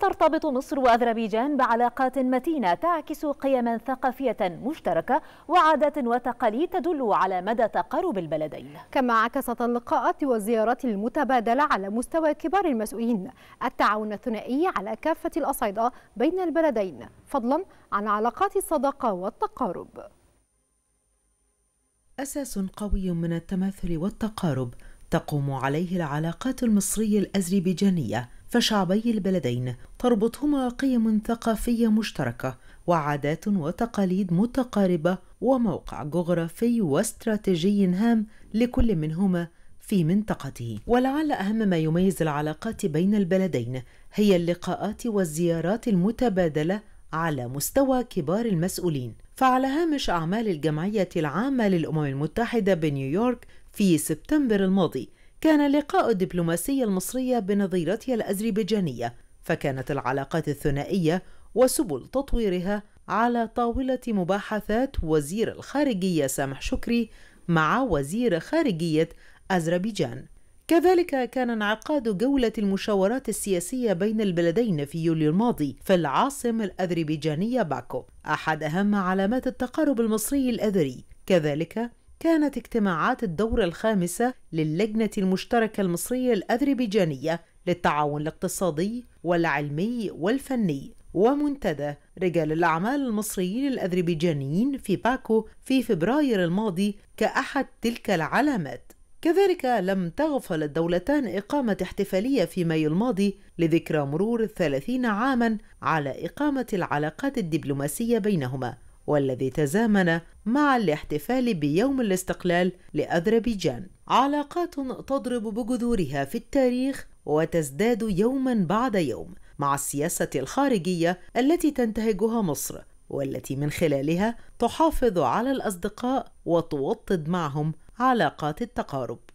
ترتبط مصر وأذربيجان بعلاقات متينة تعكس قيما ثقافية مشتركة وعادات وتقاليد تدل على مدى تقارب البلدين كما عكست اللقاءات والزيارات المتبادلة على مستوى كبار المسؤولين التعاون الثنائي على كافة الأصعدة بين البلدين فضلا عن علاقات الصداقة والتقارب أساس قوي من التماثل والتقارب تقوم عليه العلاقات المصري الأذربيجانية فشعبي البلدين تربطهما قيم ثقافيه مشتركه وعادات وتقاليد متقاربه وموقع جغرافي واستراتيجي هام لكل منهما في منطقته ولعل اهم ما يميز العلاقات بين البلدين هي اللقاءات والزيارات المتبادله على مستوى كبار المسؤولين فعلى هامش اعمال الجمعيه العامه للامم المتحده بنيويورك في سبتمبر الماضي كان لقاء الدبلوماسية المصرية بنظيرتها الأذربيجانية فكانت العلاقات الثنائية وسبل تطويرها على طاولة مباحثات وزير الخارجية سامح شكري مع وزير خارجية أذربيجان كذلك كان انعقاد جولة المشاورات السياسية بين البلدين في يوليو الماضي في العاصمة الأذربيجانية باكو أحد أهم علامات التقارب المصري الأذري كذلك كانت اجتماعات الدورة الخامسة للجنة المشتركة المصرية الأذربيجانية للتعاون الاقتصادي والعلمي والفني ومنتدى رجال الأعمال المصريين الأذربيجانيين في باكو في فبراير الماضي كأحد تلك العلامات كذلك لم تغفل الدولتان إقامة احتفالية في مايو الماضي لذكرى مرور الثلاثين عاما على إقامة العلاقات الدبلوماسية بينهما والذي تزامن مع الاحتفال بيوم الاستقلال لأذربيجان علاقات تضرب بجذورها في التاريخ وتزداد يوما بعد يوم مع السياسة الخارجية التي تنتهجها مصر والتي من خلالها تحافظ على الأصدقاء وتوطد معهم علاقات التقارب